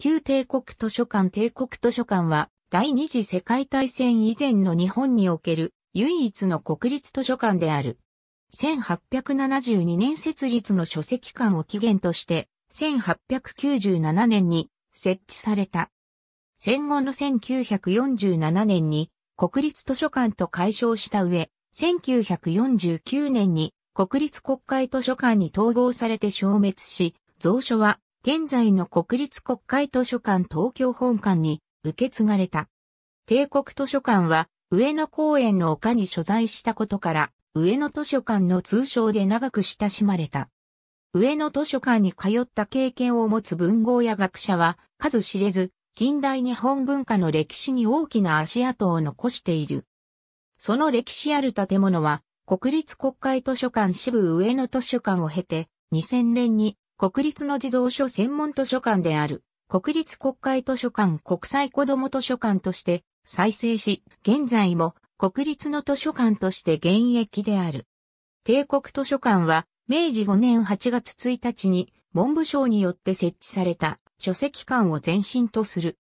旧帝国図書館帝国図書館は第二次世界大戦以前の日本における唯一の国立図書館である。1872年設立の書籍館を起源として1897年に設置された。戦後の1947年に国立図書館と解消した上、1949年に国立国会図書館に統合されて消滅し、蔵書は現在の国立国会図書館東京本館に受け継がれた。帝国図書館は上野公園の丘に所在したことから、上野図書館の通称で長く親しまれた。上野図書館に通った経験を持つ文豪や学者は数知れず、近代日本文化の歴史に大きな足跡を残している。その歴史ある建物は、国立国会図書館支部上野図書館を経て、2000年に国立の児童書専門図書館である、国立国会図書館国際子ども図書館として再生し、現在も国立の図書館として現役である。帝国図書館は、明治5年8月1日に文部省によって設置された書籍館を前身とする。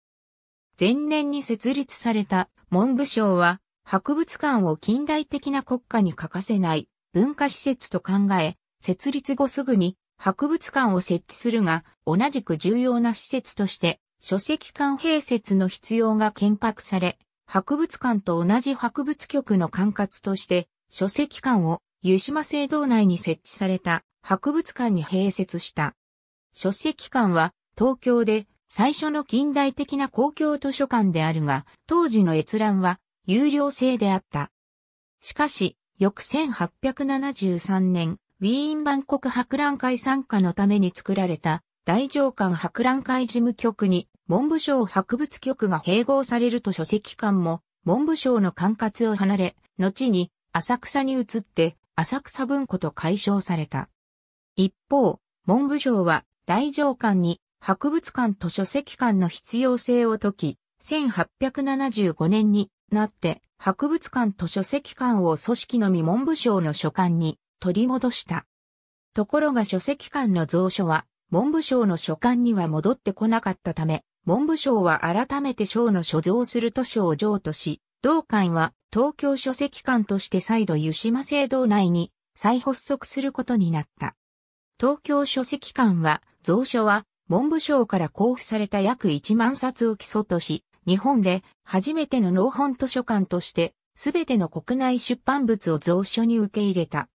前年に設立された文部省は、博物館を近代的な国家に欠かせない文化施設と考え、設立後すぐに博物館を設置するが、同じく重要な施設として、書籍館併設の必要が検白され、博物館と同じ博物局の管轄として、書籍館を湯島聖堂内に設置された博物館に併設した。書籍館は東京で最初の近代的な公共図書館であるが、当時の閲覧は有料制であった。しかし、翌1873年、ウィーン万国博覧会参加のために作られた大上官博覧会事務局に文部省博物局が併合されると書籍館も文部省の管轄を離れ、後に浅草に移って浅草文庫と解消された。一方、文部省は大上官に博物館と書籍館の必要性を解き、1875年になって博物館と書籍館を組織のみ文部省の所管に取り戻した。ところが書籍館の蔵書は、文部省の書館には戻ってこなかったため、文部省は改めて省の所蔵する図書を譲渡し、同館は東京書籍館として再度湯島聖堂内に再発足することになった。東京書籍館は、蔵書は文部省から交付された約1万冊を基礎とし、日本で初めての農本図書館として、すべての国内出版物を蔵書に受け入れた。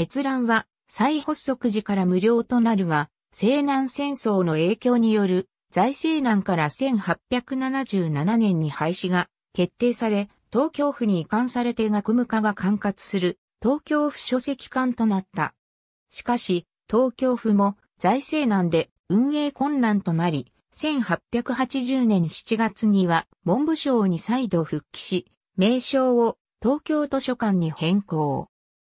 閲覧は再発足時から無料となるが、西南戦争の影響による財政難から1877年に廃止が決定され、東京府に移管されて学務課が管轄する東京府書籍館となった。しかし、東京府も財政難で運営困難となり、1880年7月には文部省に再度復帰し、名称を東京図書館に変更。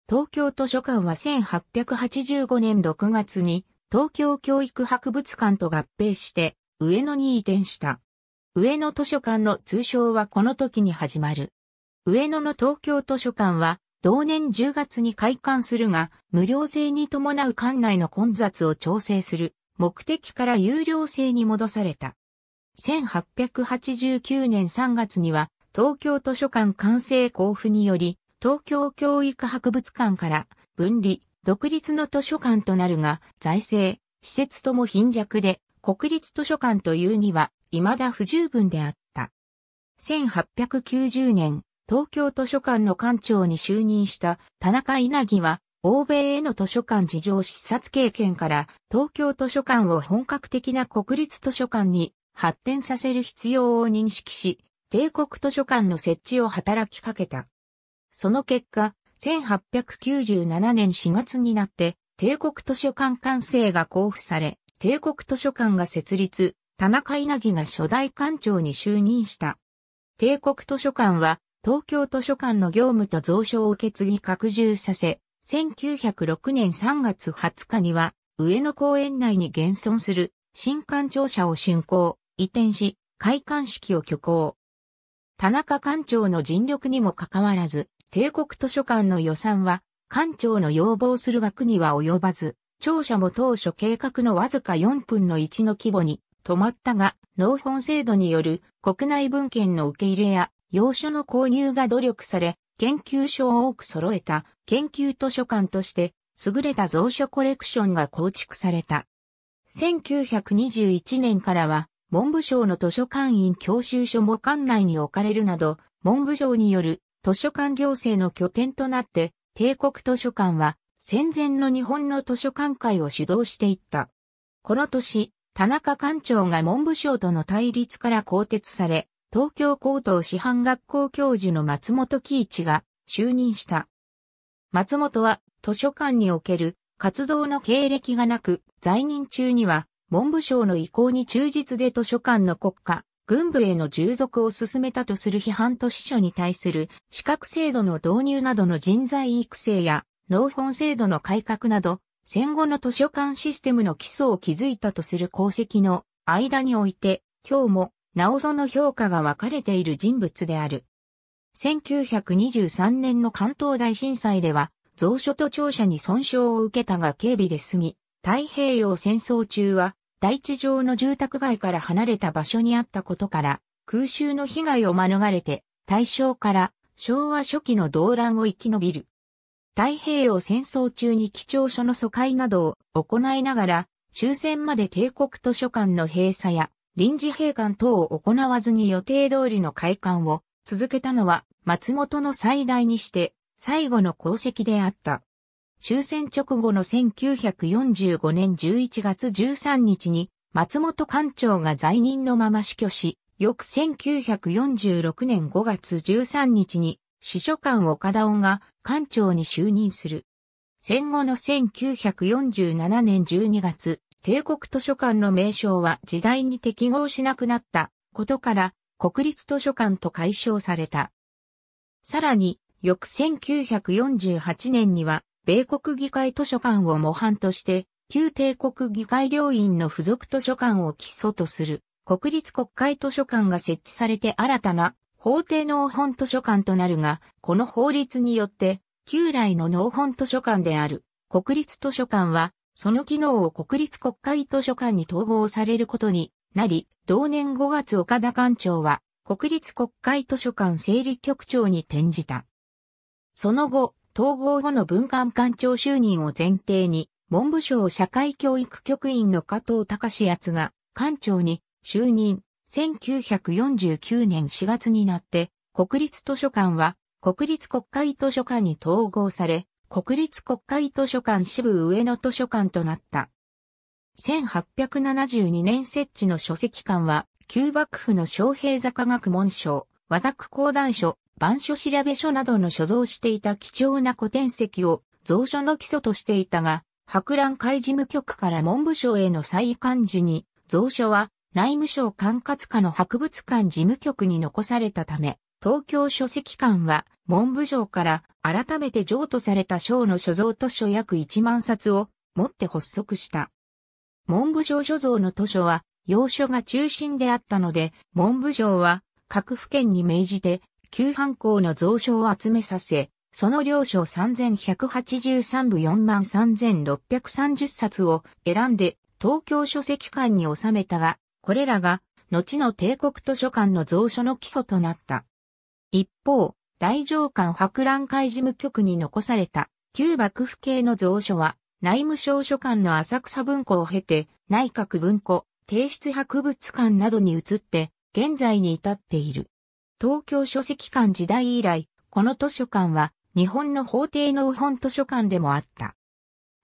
東京図書館は1885年6月に東京教育博物館と合併して上野に移転した。上野図書館の通称はこの時に始まる。上野の東京図書館は同年10月に開館するが、無料制に伴う館内の混雑を調整する目的から有料制に戻された。1889年3月には東京図書館完成交付により東京教育博物館から分離、独立の図書館となるが、財政、施設とも貧弱で、国立図書館というには、未だ不十分であった。1890年、東京図書館の館長に就任した田中稲城は、欧米への図書館事情視察経験から東京図書館を本格的な国立図書館に発展させる必要を認識し、帝国図書館の設置を働きかけた。その結果、1897年4月になって、帝国図書館完成が交付され、帝国図書館が設立、田中稲城が初代館長に就任した。帝国図書館は、東京図書館の業務と蔵書を受け継ぎ拡充させ、1906年3月20日には、上野公園内に現存する新館庁舎を竣工、移転し、開館式を挙行。田中館長の尽力にもかかわらず、帝国図書館の予算は、館長の要望する額には及ばず、庁舎も当初計画のわずか4分の1の規模に止まったが、納本制度による国内文献の受け入れや、要所の購入が努力され、研究所を多く揃えた研究図書館として、優れた蔵書コレクションが構築された。1921年からは、文部省の図書館員教習所も館内に置かれるなど、文部省による図書館行政の拠点となって、帝国図書館は戦前の日本の図書館会を主導していった。この年、田中館長が文部省との対立から更迭され、東京高等師範学校教授の松本喜一が就任した。松本は図書館における活動の経歴がなく、在任中には文部省の意向に忠実で図書館の国家、軍部への従属を進めたとする批判と司書に対する資格制度の導入などの人材育成や農本制度の改革など戦後の図書館システムの基礎を築いたとする功績の間において今日もなおその評価が分かれている人物である。1923年の関東大震災では蔵書と庁舎に損傷を受けたが警備で済み、太平洋戦争中は大地上の住宅街から離れた場所にあったことから、空襲の被害を免れて、大正から昭和初期の動乱を生き延びる。太平洋戦争中に基調書の疎開などを行いながら、終戦まで帝国図書館の閉鎖や臨時閉館等を行わずに予定通りの開館を続けたのは松本の最大にして最後の功績であった。終戦直後の1945年11月13日に松本館長が在任のまま死去し、翌1946年5月13日に司書官岡田尾が館長に就任する。戦後の1947年12月、帝国図書館の名称は時代に適合しなくなったことから国立図書館と解消された。さらに、翌1948年には米国議会図書館を模範として、旧帝国議会領院の付属図書館を基礎とする国立国会図書館が設置されて新たな法定農本図書館となるが、この法律によって旧来の農本図書館である国立図書館はその機能を国立国会図書館に統合されることになり、同年5月岡田館長は国立国会図書館整理局長に転じた。その後、統合後の文官官庁就任を前提に、文部省社会教育局員の加藤隆奴が、官庁に就任、1949年4月になって、国立図書館は、国立国会図書館に統合され、国立国会図書館支部上野図書館となった。1872年設置の書籍館は、旧幕府の昌平坂学文書、和田区講談所、板書調べ書などの所蔵していた貴重な古典籍を蔵書の基礎としていたが、博覧会事務局から文部省への再移管時に、蔵書は内務省管轄下の博物館事務局に残されたため、東京書籍館は文部省から改めて譲渡された省の所蔵図書約1万冊を持って発足した。文部省所蔵の図書は、要所が中心であったので、文部省は各府県に命じて旧藩校の蔵書を集めさせ、その領書3183部43630冊を選んで東京書籍館に収めたが、これらが後の帝国図書館の蔵書の基礎となった。一方、大上官博覧会事務局に残された旧幕府系の蔵書は内務省書館の浅草文庫を経て内閣文庫、提出博物館などに移って現在に至っている。東京書籍館時代以来、この図書館は日本の法廷の本図書館でもあった。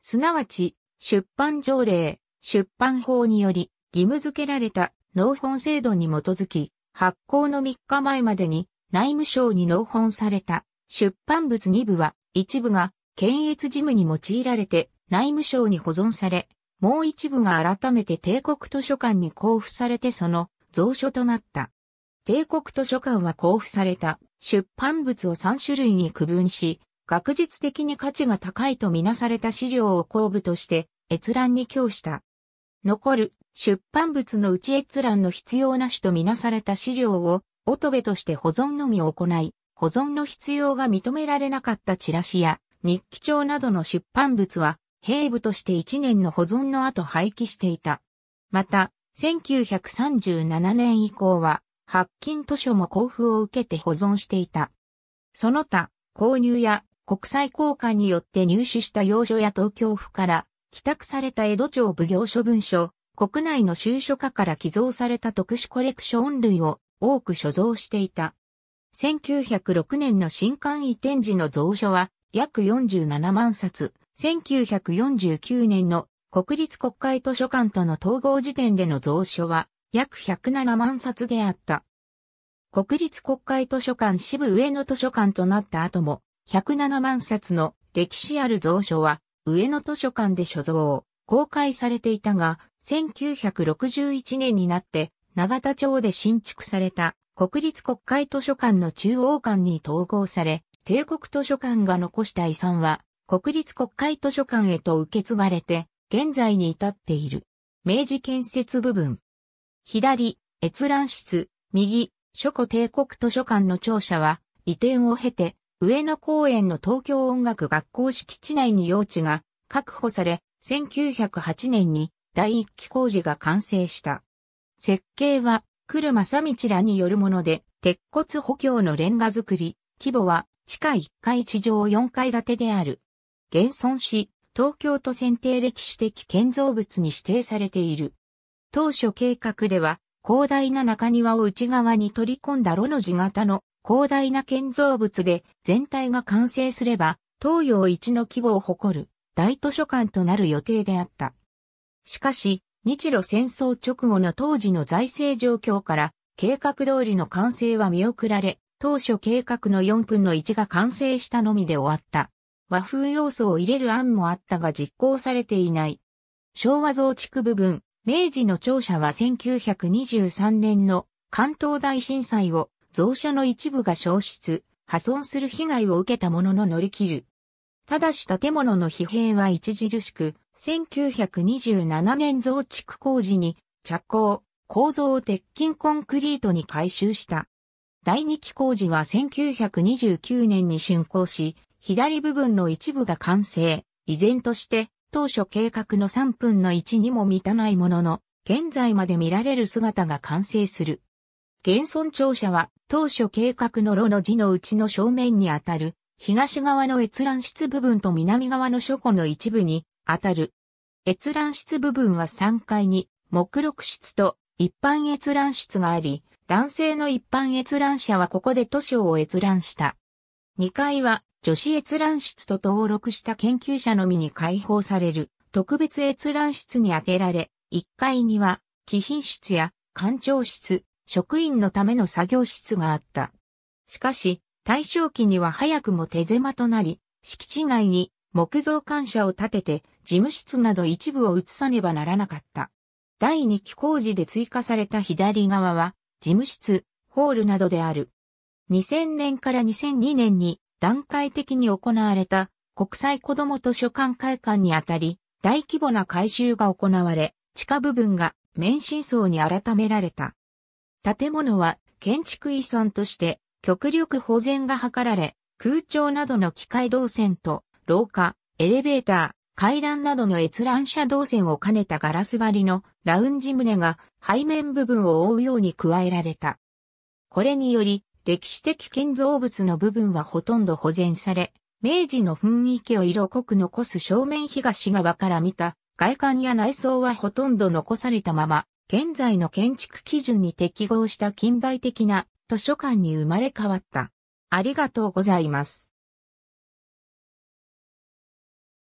すなわち、出版条例、出版法により義務付けられた納本制度に基づき、発行の3日前までに内務省に納本された出版物2部は一部が検閲事務に用いられて内務省に保存され、もう一部が改めて帝国図書館に交付されてその蔵書となった。帝国図書館は交付された出版物を3種類に区分し、学術的に価値が高いとみなされた資料を公部として閲覧に供した。残る出版物のうち閲覧の必要なしとみなされた資料を乙部として保存のみを行い、保存の必要が認められなかったチラシや日記帳などの出版物は兵部として1年の保存の後廃棄していた。また、1937年以降は発金図書も交付を受けて保存していた。その他、購入や国際交換によって入手した要所や東京府から帰宅された江戸町奉行所文書、国内の収書家から寄贈された特殊コレクション類を多く所蔵していた。1906年の新刊移転時の蔵書は約47万冊、1949年の国立国会図書館との統合時点での蔵書は約107万冊であった。国立国会図書館支部上野図書館となった後も、107万冊の歴史ある蔵書は、上野図書館で所蔵、公開されていたが、1961年になって、長田町で新築された国立国会図書館の中央館に統合され、帝国図書館が残した遺産は、国立国会図書館へと受け継がれて、現在に至っている。明治建設部分。左、閲覧室、右、諸古帝国図書館の庁舎は、移転を経て、上野公園の東京音楽学校敷地内に用地が確保され、1908年に第一期工事が完成した。設計は、来正道らによるもので、鉄骨補強のレンガ作り、規模は地下1階地上4階建てである。現存し、東京都選定歴史的建造物に指定されている。当初計画では、広大な中庭を内側に取り込んだ炉の字型の広大な建造物で全体が完成すれば、東洋一の規模を誇る大図書館となる予定であった。しかし、日露戦争直後の当時の財政状況から計画通りの完成は見送られ、当初計画の4分の1が完成したのみで終わった。和風要素を入れる案もあったが実行されていない。昭和増築部分、明治の庁舎は1923年の関東大震災を蔵書の一部が消失、破損する被害を受けたものの乗り切る。ただし建物の疲弊は著しく、1927年増築工事に着工、構造を鉄筋コンクリートに改修した。第二期工事は1929年に竣工し、左部分の一部が完成、依然として当初計画の3分の1にも満たないものの、現在まで見られる姿が完成する。現存庁舎は当初計画の炉の字のうちの正面にあたる東側の閲覧室部分と南側の書庫の一部にあたる。閲覧室部分は3階に目録室と一般閲覧室があり、男性の一般閲覧者はここで図書を閲覧した。2階は女子閲覧室と登録した研究者のみに開放される特別閲覧室に開てられ、1階には貴賓室や官庁室、職員のための作業室があった。しかし、大正期には早くも手狭となり、敷地内に木造館舎を建てて事務室など一部を移さねばならなかった。第2期工事で追加された左側は事務室、ホールなどである。2000年から2002年に段階的に行われた国際子ども図書館会館にあたり、大規模な改修が行われ、地下部分が免震層に改められた。建物は建築遺産として極力保全が図られ、空調などの機械動線と廊下、エレベーター、階段などの閲覧者動線を兼ねたガラス張りのラウンジ棟が背面部分を覆うように加えられた。これにより歴史的建造物の部分はほとんど保全され、明治の雰囲気を色濃く残す正面東側から見た外観や内装はほとんど残されたまま、現在の建築基準に適合した近代的な図書館に生まれ変わった。ありがとうございます。